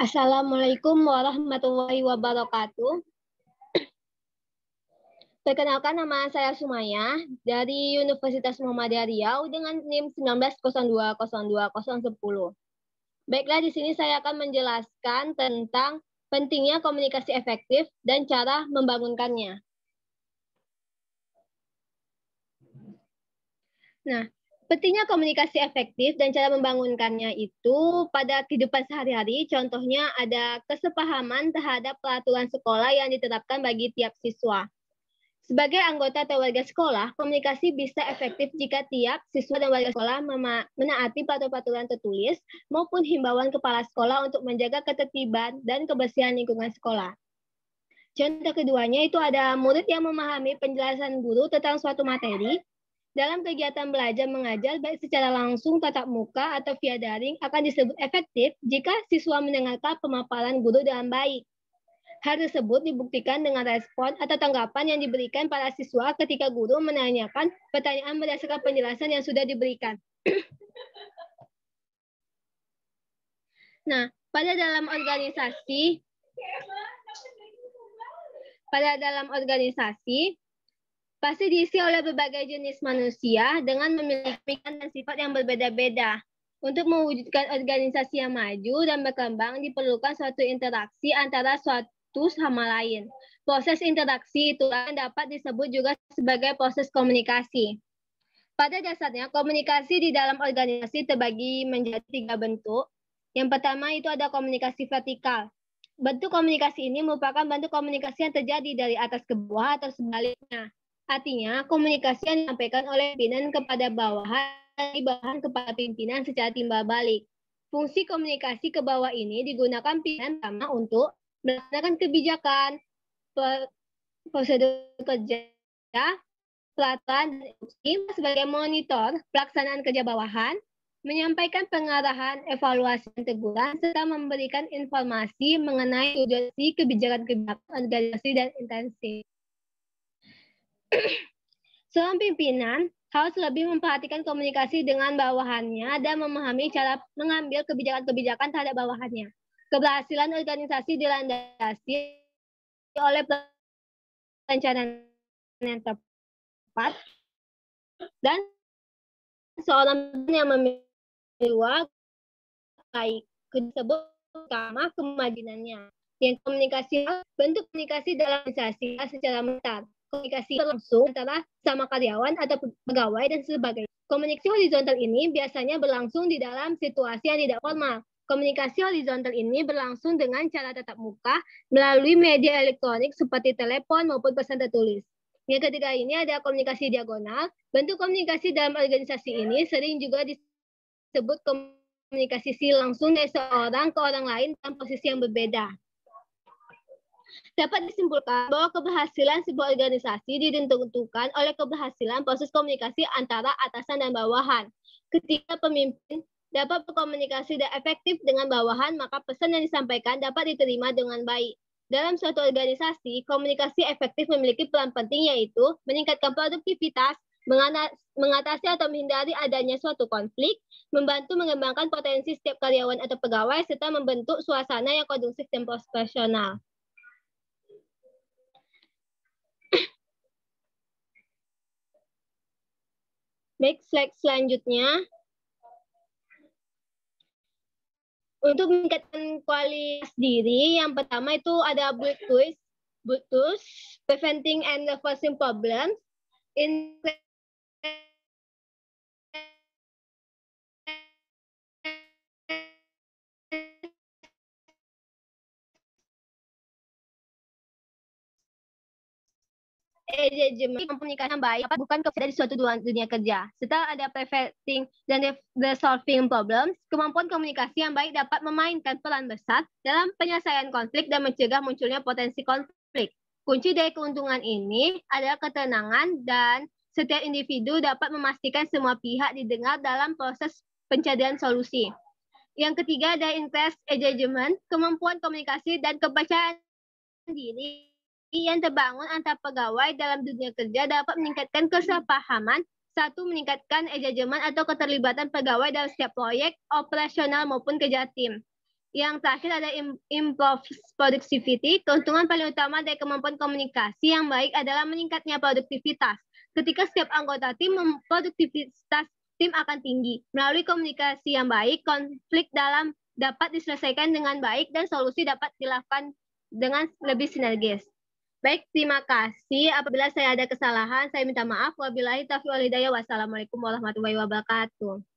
Assalamualaikum warahmatullahi wabarakatuh. Perkenalkan nama saya Sumaya dari Universitas Muhammadiyah Riau dengan NIM 19020210. Baiklah, di sini saya akan menjelaskan tentang pentingnya komunikasi efektif dan cara membangunkannya. Nah, Pentingnya komunikasi efektif dan cara membangunkannya itu pada kehidupan sehari-hari, contohnya ada kesepahaman terhadap peraturan sekolah yang diterapkan bagi tiap siswa. Sebagai anggota atau warga sekolah, komunikasi bisa efektif jika tiap siswa dan warga sekolah menaati peraturan tertulis maupun himbauan kepala sekolah untuk menjaga ketertiban dan kebersihan lingkungan sekolah. Contoh keduanya itu ada murid yang memahami penjelasan guru tentang suatu materi, dalam kegiatan belajar mengajar baik secara langsung tatap muka atau via daring akan disebut efektif jika siswa mendengarkan pemaparan guru dengan baik. Hal tersebut dibuktikan dengan respon atau tanggapan yang diberikan para siswa ketika guru menanyakan pertanyaan berdasarkan penjelasan yang sudah diberikan. nah, pada dalam organisasi pada dalam organisasi pasti diisi oleh berbagai jenis manusia dengan memiliki pikiran dan sifat yang berbeda-beda. Untuk mewujudkan organisasi yang maju dan berkembang diperlukan suatu interaksi antara suatu sama lain. Proses interaksi itu dapat disebut juga sebagai proses komunikasi. Pada dasarnya, komunikasi di dalam organisasi terbagi menjadi tiga bentuk. Yang pertama itu ada komunikasi vertikal, bentuk komunikasi ini merupakan bentuk komunikasi yang terjadi dari atas ke bawah atau sebaliknya. Artinya, komunikasi yang disampaikan oleh pimpinan kepada bawahan dan bawahan kepada pimpinan secara timbal balik. Fungsi komunikasi ke bawah ini digunakan pimpinan sama untuk melaksanakan kebijakan, prosedur kerja, pelatihan, dan sebagai monitor pelaksanaan kerja bawahan, menyampaikan pengarahan, evaluasi, dan teguran, serta memberikan informasi mengenai tujuan kebijakan-kebijakan organisasi dan intensif. Seorang pimpinan harus lebih memperhatikan komunikasi dengan bawahannya dan memahami cara mengambil kebijakan-kebijakan terhadap bawahannya. Keberhasilan organisasi dilandasi oleh perencanaan yang tepat dan seorang yang memiliki baik tersebut utama kemajinannya. Yang komunikasi bentuk komunikasi dalam organisasi secara mentah komunikasi langsung antara sama karyawan atau pegawai dan sebagainya. Komunikasi horizontal ini biasanya berlangsung di dalam situasi yang tidak formal. Komunikasi horizontal ini berlangsung dengan cara tatap muka melalui media elektronik seperti telepon maupun pesan tertulis. Yang ketiga ini ada komunikasi diagonal. Bentuk komunikasi dalam organisasi ini sering juga disebut komunikasi langsung dari seorang ke orang lain dalam posisi yang berbeda. Dapat disimpulkan bahwa keberhasilan sebuah organisasi ditentukan oleh keberhasilan proses komunikasi antara atasan dan bawahan. Ketika pemimpin dapat berkomunikasi dan efektif dengan bawahan, maka pesan yang disampaikan dapat diterima dengan baik. Dalam suatu organisasi, komunikasi efektif memiliki peran penting yaitu meningkatkan produktivitas, mengatasi atau menghindari adanya suatu konflik, membantu mengembangkan potensi setiap karyawan atau pegawai, serta membentuk suasana yang kondusif dan profesional. Baik, slide selanjutnya. Untuk meningkatkan kualitas diri, yang pertama itu ada bullet tools, bullet tools preventing and reversing problems, in engagement e pernikahan yang baik bukan kepada di suatu dunia kerja. Setelah ada preventing dan the solving problems, kemampuan komunikasi yang baik dapat memainkan peran besar dalam penyelesaian konflik dan mencegah munculnya potensi konflik. Kunci dari keuntungan ini adalah ketenangan dan setiap individu dapat memastikan semua pihak didengar dalam proses pencarian solusi. Yang ketiga ada interest engagement, kemampuan komunikasi dan kepercayaan diri yang terbangun antar pegawai dalam dunia kerja dapat meningkatkan kesepahaman, satu meningkatkan engagement atau keterlibatan pegawai dalam setiap proyek operasional maupun kerja tim. Yang terakhir ada improve productivity. Keuntungan paling utama dari kemampuan komunikasi yang baik adalah meningkatnya produktivitas. Ketika setiap anggota tim produktivitas tim akan tinggi. Melalui komunikasi yang baik, konflik dalam dapat diselesaikan dengan baik dan solusi dapat dilakukan dengan lebih sinergis. Baik, terima kasih. Apabila saya ada kesalahan, saya minta maaf. Wabillahi taufiq wal hidayah. Wassalamualaikum warahmatullahi wabarakatuh.